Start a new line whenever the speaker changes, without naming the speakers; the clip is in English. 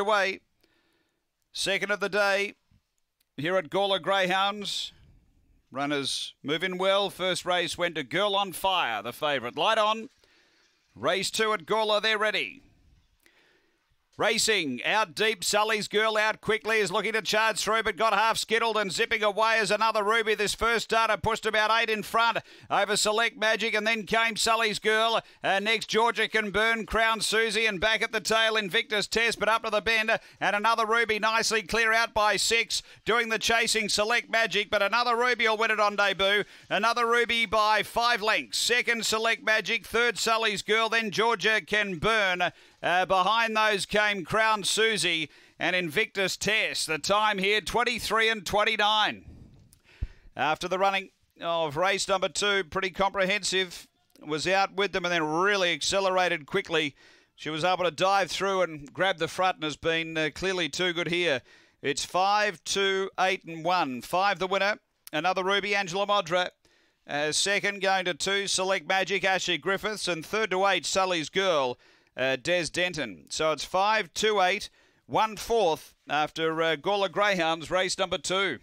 away. Second of the day here at Gawler Greyhounds. Runners moving well. First race went to Girl on Fire, the favourite. Light on. Race two at Gawler, they're ready. Racing out deep, Sully's girl out quickly is looking to charge through, but got half skittled and zipping away is another Ruby. This first starter pushed about eight in front over Select Magic, and then came Sully's girl. Uh, next, Georgia can burn Crown Susie, and back at the tail Invictus Test, but up to the bend and another Ruby nicely clear out by six, doing the chasing Select Magic, but another Ruby will win it on debut. Another Ruby by five lengths. Second, Select Magic. Third, Sully's girl. Then Georgia can burn uh, behind those game Crown Susie and Invictus Test. The time here 23 and 29. After the running of race number two, pretty comprehensive, was out with them and then really accelerated quickly. She was able to dive through and grab the front and has been uh, clearly too good here. It's 5, 2, 8 and 1. 5 the winner. Another Ruby, Angela Modra. Uh, second going to 2, Select Magic, Ashley Griffiths. And third to 8, Sully's Girl uh, Des Denton. So it's 5 2 8, one fourth after uh, Gawler Greyhounds, race number two.